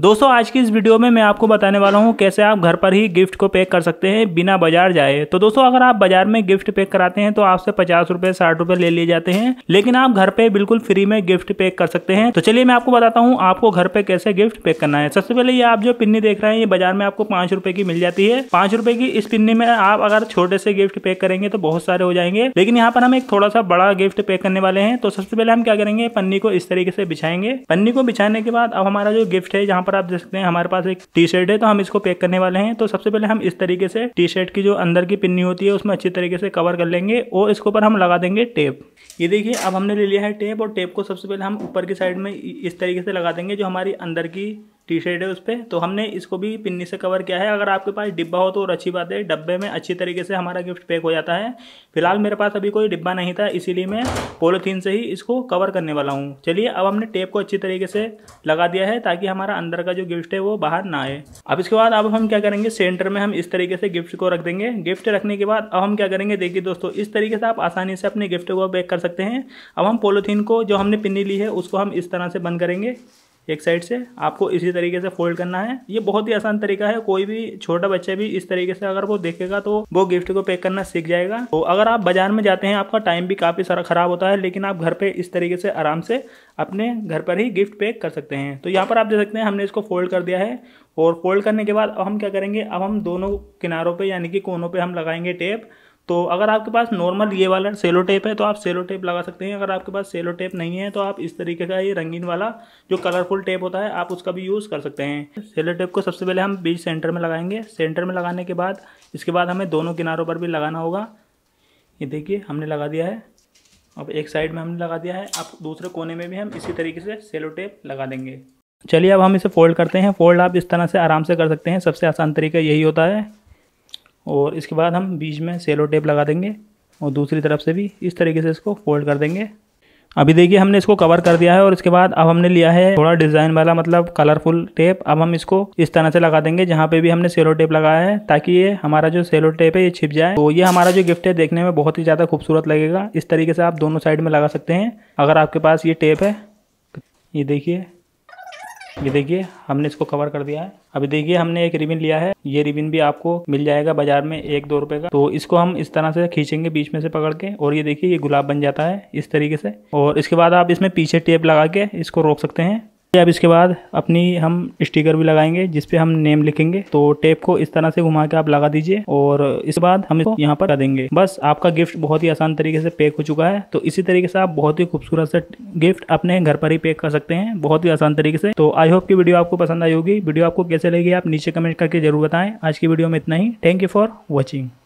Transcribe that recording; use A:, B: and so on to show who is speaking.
A: दोस्तों आज की इस वीडियो में मैं आपको बताने वाला हूं कैसे आप घर पर ही गिफ्ट को पैक कर सकते हैं बिना बाजार जाए तो दोस्तों अगर आप बाजार में गिफ्ट पैक कराते हैं तो आपसे पचास रुपए साठ रुपए ले लिए जाते हैं लेकिन आप घर पे बिल्कुल फ्री में गिफ्ट पैक कर सकते हैं तो चलिए मैं आपको बताता हूँ आपको घर पे कैसे गिफ्ट पैक करना है सबसे पहले ये आप जो पिन्नी देख रहे हैं ये बाजार में आपको पांच की मिल जाती है पांच की इस पिन्नी में आप अगर छोटे से गिफ्ट पैक करेंगे तो बहुत सारे हो जाएंगे लेकिन यहाँ पर हम एक थोड़ा सा बड़ा गिफ्ट पैक करने वाले हैं तो सबसे पहले हम क्या करेंगे पन्नी को इस तरीके से बिछाएंगे पन्नी को बिछाने के बाद अब हमारा जो गिफ्ट है यहाँ पर आप देख सकते हैं हमारे पास एक टी शर्ट है तो हम इसको पैक करने वाले हैं तो सबसे पहले हम इस तरीके से टी शर्ट की जो अंदर की पिन्नी होती है उसमें अच्छी तरीके से कवर कर लेंगे और इसके ऊपर हम लगा देंगे टेप ये देखिए अब हमने ले लिया है टेप और टेप को सबसे पहले हम ऊपर की साइड में इस तरीके से लगा देंगे जो हमारी अंदर की टी शर्ट है उस पर तो हमने इसको भी पिन्नी से कवर किया है अगर आपके पास डिब्बा हो तो और अच्छी बात है डब्बे में अच्छी तरीके से हमारा गिफ्ट पैक हो जाता है फिलहाल मेरे पास अभी कोई डिब्बा नहीं था इसीलिए मैं पोलोथीन से ही इसको कवर करने वाला हूँ चलिए अब हमने टेप को अच्छी तरीके से लगा दिया है ताकि हमारा अंदर का जो गिफ्ट है वो बाहर ना आए अब इसके बाद अब हम क्या करेंगे सेंटर में हम इस तरीके से गिफ्ट को रख देंगे गिफ्ट रखने के बाद अब हम क्या करेंगे देखिए दोस्तों इस तरीके से आप आसानी से अपने गिफ्ट को पैक कर सकते हैं अब हम पोलोथीन को जो हमने पिन्नी ली है उसको हम इस तरह से बंद करेंगे एक साइड से आपको इसी तरीके से फोल्ड करना है ये बहुत ही आसान तरीका है कोई भी छोटा बच्चा भी इस तरीके से अगर वो देखेगा तो वो गिफ्ट को पैक करना सीख जाएगा तो अगर आप बाजार में जाते हैं आपका टाइम भी काफ़ी सारा ख़राब होता है लेकिन आप घर पर इस तरीके से आराम से अपने घर पर ही गिफ्ट पैक कर सकते हैं तो यहाँ पर आप देख सकते हैं हमने इसको फोल्ड कर दिया है और फोल्ड करने के बाद अब हम क्या करेंगे अब हम दोनों किनारों पर यानी कि कोनों पर हम लगाएंगे टेप तो अगर आपके पास नॉर्मल ये वाला सेलो टेप है तो आप सेलो टेप लगा सकते हैं अगर आपके पास सेलो टेप नहीं है तो आप इस तरीके का ये रंगीन वाला जो कलरफुल टेप होता है आप उसका भी यूज़ कर सकते हैं सेलो टेप को सबसे पहले हम बीच सेंटर में लगाएंगे सेंटर में लगाने के बाद इसके बाद हमें दोनों किनारों पर भी लगाना होगा ये देखिए हमने लगा दिया है अब एक साइड में हमने लगा दिया है आप दूसरे कोने में भी हम इसी तरीके से सेलो टेप लगा देंगे चलिए अब हम इसे फोल्ड करते हैं फोल्ड आप इस तरह से आराम से कर सकते हैं सबसे आसान तरीका यही होता है और इसके बाद हम बीच में सेलो टेप लगा देंगे और दूसरी तरफ से भी इस तरीके से इसको फोल्ड कर देंगे अभी देखिए हमने इसको कवर कर दिया है और इसके बाद अब हमने लिया है थोड़ा डिज़ाइन वाला मतलब कलरफुल टेप अब हम इसको इस तरह से लगा देंगे जहाँ पे भी हमने सेलो टेप लगाया है ताकि ये हमारा जो सेलो टेप है ये छिप जाए तो ये हमारा जो गिफ्ट है देखने में बहुत ही ज़्यादा खूबसूरत लगेगा इस तरीके से आप दोनों साइड में लगा सकते हैं अगर आपके पास ये टेप है ये देखिए ये देखिए हमने इसको कवर कर दिया है अभी देखिए हमने एक रिबिन लिया है ये रिबिन भी आपको मिल जाएगा बाजार में एक दो रुपए का तो इसको हम इस तरह से खींचेंगे बीच में से पकड़ के और ये देखिए ये गुलाब बन जाता है इस तरीके से और इसके बाद आप इसमें पीछे टेप लगा के इसको रोक सकते हैं अब इसके बाद अपनी हम स्टिकर भी लगाएंगे जिसपे हम नेम लिखेंगे तो टेप को इस तरह से घुमा के आप लगा दीजिए और इसके बाद हम इसको यहाँ पर लगा देंगे बस आपका गिफ्ट बहुत ही आसान तरीके से पैक हो चुका है तो इसी तरीके से आप बहुत ही खूबसूरत से गिफ्ट अपने घर पर ही पैक कर सकते हैं बहुत ही आसान तरीके से तो आई होप की वीडियो आपको पसंद आई होगी वीडियो आपको कैसे लगेगी आप नीचे कमेंट करके जरूर बताएं आज की वीडियो में इतना ही थैंक यू फॉर वॉचिंग